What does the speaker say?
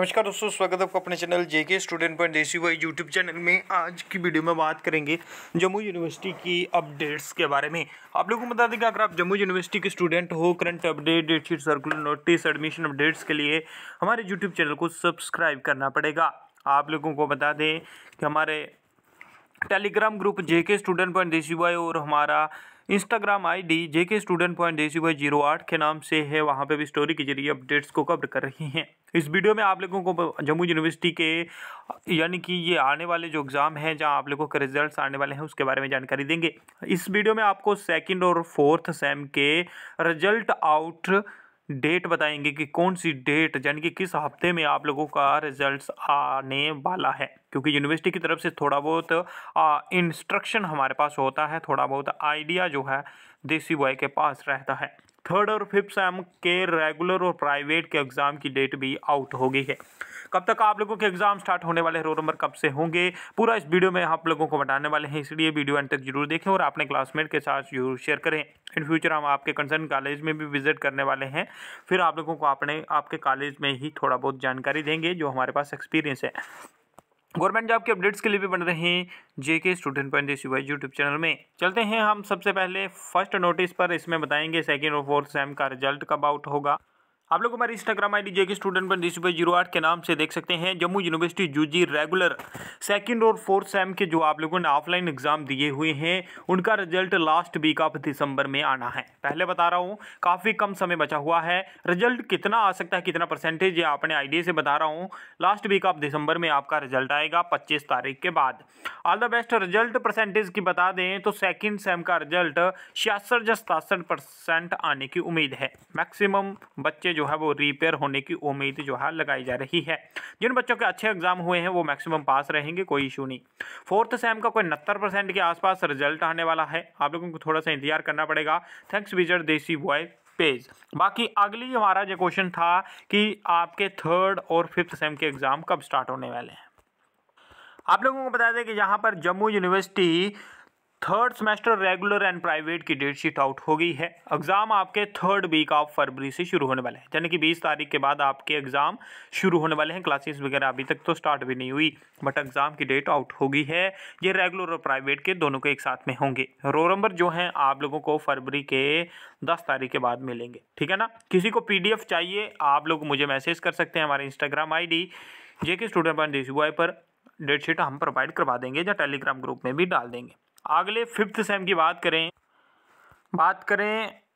नमस्कार दोस्तों स्वागत है आपको अपने channel JK student point Desi Y YouTube channel में आज की वीडियो में बात करेंगे जम्मू यूनिवर्सिटी की अपडेट्स के बारे में आप लोगों को बता दें कि अगर आप जम्मू यूनिवर्सिटी के स्टूडेंट हो current update date sheet circular notice admission updates के लिए हमारे यूट्यूब चैनल को सब्सक्राइब करना पड़ेगा आप लोगों को बता दें कि हमारे Telegram group JK student point Desi और हमारा Instagram ID JK student point Desi Y zero आठ के नाम से है वहाँ पे भी स्टोरी के जरिए अपडेट्स को कवर कर रही हैं इस वीडियो में आप लोगों को जम्मू यूनिवर्सिटी के यानी कि ये आने वाले जो एग्ज़ाम हैं जहां आप लोगों के रिजल्ट्स आने वाले हैं उसके बारे में जानकारी देंगे इस वीडियो में आपको सेकेंड और फोर्थ सेम के रिजल्ट आउट डेट बताएंगे कि कौन सी डेट यानी कि किस हफ्ते में आप लोगों का रिजल्ट्स आने वाला है क्योंकि यूनिवर्सिटी की तरफ से थोड़ा बहुत इंस्ट्रक्शन हमारे पास होता है थोड़ा बहुत आइडिया जो है देसी बॉय के पास रहता है थर्ड और फिफ्थ सेम के रेगुलर और प्राइवेट के एग्ज़ाम की डेट भी आउट हो गई है कब तक आप लोगों के एग्जाम स्टार्ट होने वाले रोल नंबर कब से होंगे पूरा इस वीडियो में आप लोगों को बताने वाले हैं इसलिए वीडियो एंड तक जरूर देखें और अपने क्लासमेट के साथ जरूर शेयर करें इन फ्यूचर हम आपके कंसर्न कॉलेज में भी विजिट करने वाले हैं फिर आप लोगों को अपने आपके कॉलेज में ही थोड़ा बहुत जानकारी देंगे जो हमारे पास एक्सपीरियंस है गवर्नमेंट जॉब के अपडेट्स के लिए भी बन रहे हैं जे के स्टूडेंट पॉइंट देश वाई यूट्यूब चैनल में चलते हैं हम सबसे पहले फर्स्ट नोटिस पर इसमें बताएंगे सेकेंड और फोर्थ सेम का रिजल्ट कब आउट होगा आप लोग हमारे Instagram I D J K student पर जिस जीरो आठ के नाम से देख सकते हैं जम्मू यूनिवर्सिटी जी रेगुलर सेकंड और फोर्थ सेम के जो आप लोगों ने ऑफलाइन एग्जाम दिए हुए हैं उनका result last week of December में आना है पहले बता रहा हूँ काफ़ी कम समय बचा हुआ है रिजल्ट कितना आ सकता है कितना परसेंटेज ये अपने आइडिया से बता रहा हूँ लास्ट वीक ऑफ दिसंबर में आपका रिजल्ट आएगा पच्चीस तारीख के बाद all the best result percentage की बता दें तो सेकेंड सेम का रिजल्ट छियासठ या सतासठ परसेंट आने की उम्मीद है मैक्सिमम बच्चे जो है वो रिपेयर होने की उम्मीद जो है लगाई जा रही है जिन बच्चों के अच्छे एग्जाम हुए हैं वो मैक्सिमम पास रहेंगे कोई इशू नहीं फोर्थ सेम का कोई उनहत्तर परसेंट के आसपास रिजल्ट आने वाला है आप लोगों को थोड़ा सा इंतजार करना पड़ेगा थैंक्स विजर देसी बॉय पेज बाकी अगली हमारा जो क्वेश्चन था कि आपके थर्ड और फिफ्थ सेम के एग्ज़ाम कब स्टार्ट होने वाले हैं आप लोगों को बता दें कि यहाँ पर Jammu university third semester regular and private की डेट शीट आउट हो गई है एग्ज़ाम आपके थर्ड वीक ऑफ फरवरी से शुरू होने वाले हैं यानी कि बीस तारीख के बाद आपके एग्ज़ाम शुरू होने वाले हैं क्लासेस वगैरह अभी तक तो स्टार्ट भी नहीं हुई बट एग्ज़ाम की डेट आउट हो गई है ये रेगुलर और प्राइवेट के दोनों के एक साथ में होंगे रोल नंबर जो हैं आप लोगों को फरवरी के दस तारीख के बाद मिलेंगे ठीक है ना किसी को पी चाहिए आप लोग मुझे मैसेज कर सकते हैं हमारे Instagram I D J K student पर डेट शीट हम प्रोवाइड करवा देंगे या टेलीग्राम ग्रुप में भी डाल देंगे अगले फिफ्थ सेम की बात करें बात करें